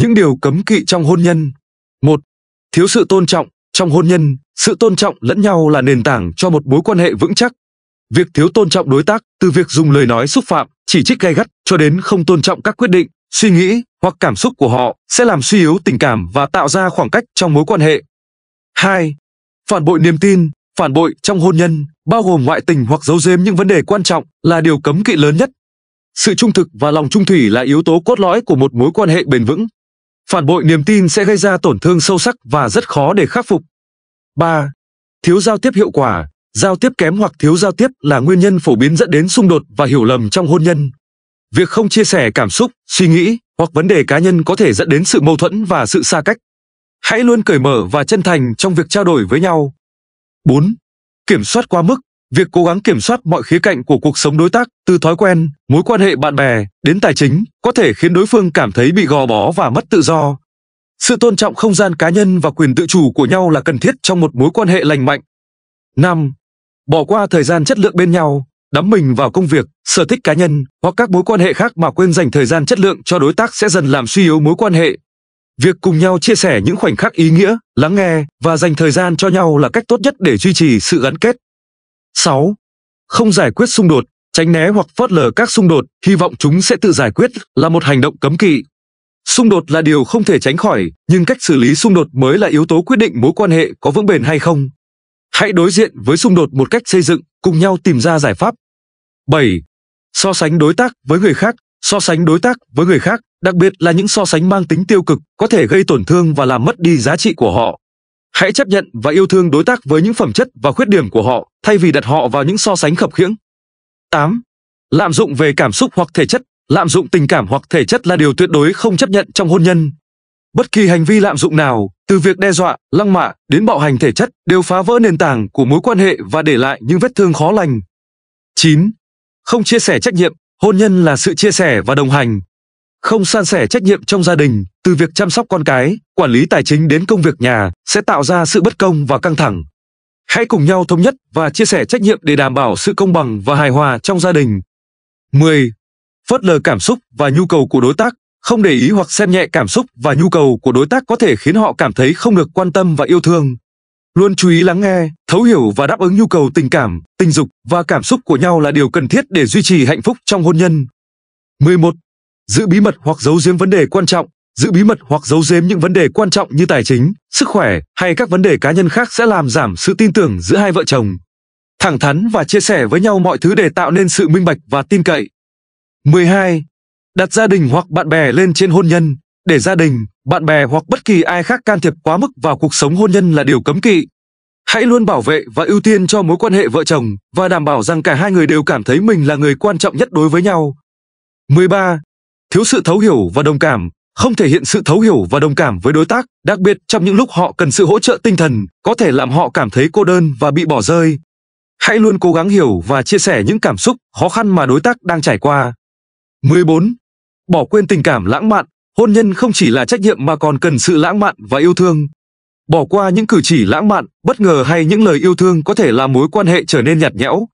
Những điều cấm kỵ trong hôn nhân. một Thiếu sự tôn trọng trong hôn nhân, sự tôn trọng lẫn nhau là nền tảng cho một mối quan hệ vững chắc. Việc thiếu tôn trọng đối tác từ việc dùng lời nói xúc phạm, chỉ trích gay gắt cho đến không tôn trọng các quyết định, suy nghĩ hoặc cảm xúc của họ sẽ làm suy yếu tình cảm và tạo ra khoảng cách trong mối quan hệ. hai Phản bội niềm tin, phản bội trong hôn nhân, bao gồm ngoại tình hoặc giấu giếm những vấn đề quan trọng là điều cấm kỵ lớn nhất. Sự trung thực và lòng trung thủy là yếu tố cốt lõi của một mối quan hệ bền vững. Phản bội niềm tin sẽ gây ra tổn thương sâu sắc và rất khó để khắc phục. 3. Thiếu giao tiếp hiệu quả, giao tiếp kém hoặc thiếu giao tiếp là nguyên nhân phổ biến dẫn đến xung đột và hiểu lầm trong hôn nhân. Việc không chia sẻ cảm xúc, suy nghĩ hoặc vấn đề cá nhân có thể dẫn đến sự mâu thuẫn và sự xa cách. Hãy luôn cởi mở và chân thành trong việc trao đổi với nhau. 4. Kiểm soát quá mức, Việc cố gắng kiểm soát mọi khía cạnh của cuộc sống đối tác, từ thói quen, mối quan hệ bạn bè đến tài chính, có thể khiến đối phương cảm thấy bị gò bó và mất tự do. Sự tôn trọng không gian cá nhân và quyền tự chủ của nhau là cần thiết trong một mối quan hệ lành mạnh. Năm, Bỏ qua thời gian chất lượng bên nhau, đắm mình vào công việc, sở thích cá nhân hoặc các mối quan hệ khác mà quên dành thời gian chất lượng cho đối tác sẽ dần làm suy yếu mối quan hệ. Việc cùng nhau chia sẻ những khoảnh khắc ý nghĩa, lắng nghe và dành thời gian cho nhau là cách tốt nhất để duy trì sự gắn kết. 6. Không giải quyết xung đột, tránh né hoặc phớt lờ các xung đột, hy vọng chúng sẽ tự giải quyết là một hành động cấm kỵ. Xung đột là điều không thể tránh khỏi, nhưng cách xử lý xung đột mới là yếu tố quyết định mối quan hệ có vững bền hay không. Hãy đối diện với xung đột một cách xây dựng, cùng nhau tìm ra giải pháp. 7. So sánh đối tác với người khác, so sánh đối tác với người khác, đặc biệt là những so sánh mang tính tiêu cực, có thể gây tổn thương và làm mất đi giá trị của họ. Hãy chấp nhận và yêu thương đối tác với những phẩm chất và khuyết điểm của họ, thay vì đặt họ vào những so sánh khập khiễng. 8. Lạm dụng về cảm xúc hoặc thể chất Lạm dụng tình cảm hoặc thể chất là điều tuyệt đối không chấp nhận trong hôn nhân. Bất kỳ hành vi lạm dụng nào, từ việc đe dọa, lăng mạ đến bạo hành thể chất đều phá vỡ nền tảng của mối quan hệ và để lại những vết thương khó lành. 9. Không chia sẻ trách nhiệm, hôn nhân là sự chia sẻ và đồng hành, không san sẻ trách nhiệm trong gia đình từ việc chăm sóc con cái quản lý tài chính đến công việc nhà sẽ tạo ra sự bất công và căng thẳng hãy cùng nhau thống nhất và chia sẻ trách nhiệm để đảm bảo sự công bằng và hài hòa trong gia đình 10. phớt lờ cảm xúc và nhu cầu của đối tác không để ý hoặc xem nhẹ cảm xúc và nhu cầu của đối tác có thể khiến họ cảm thấy không được quan tâm và yêu thương luôn chú ý lắng nghe thấu hiểu và đáp ứng nhu cầu tình cảm tình dục và cảm xúc của nhau là điều cần thiết để duy trì hạnh phúc trong hôn nhân 11 giữ bí mật hoặc giấu giếm vấn đề quan trọng giữ bí mật hoặc giấu giếm những vấn đề quan trọng như tài chính sức khỏe hay các vấn đề cá nhân khác sẽ làm giảm sự tin tưởng giữa hai vợ chồng thẳng thắn và chia sẻ với nhau mọi thứ để tạo nên sự minh bạch và tin cậy 12. đặt gia đình hoặc bạn bè lên trên hôn nhân để gia đình bạn bè hoặc bất kỳ ai khác can thiệp quá mức vào cuộc sống hôn nhân là điều cấm kỵ hãy luôn bảo vệ và ưu tiên cho mối quan hệ vợ chồng và đảm bảo rằng cả hai người đều cảm thấy mình là người quan trọng nhất đối với nhau 13 thiếu sự thấu hiểu và đồng cảm không thể hiện sự thấu hiểu và đồng cảm với đối tác đặc biệt trong những lúc họ cần sự hỗ trợ tinh thần có thể làm họ cảm thấy cô đơn và bị bỏ rơi hãy luôn cố gắng hiểu và chia sẻ những cảm xúc khó khăn mà đối tác đang trải qua 14 bỏ quên tình cảm lãng mạn hôn nhân không chỉ là trách nhiệm mà còn cần sự lãng mạn và yêu thương bỏ qua những cử chỉ lãng mạn bất ngờ hay những lời yêu thương có thể làm mối quan hệ trở nên nhạt nhẽo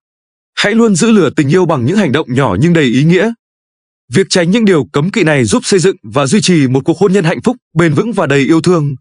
hãy luôn giữ lửa tình yêu bằng những hành động nhỏ nhưng đầy ý nghĩa Việc tránh những điều cấm kỵ này giúp xây dựng và duy trì một cuộc hôn nhân hạnh phúc, bền vững và đầy yêu thương.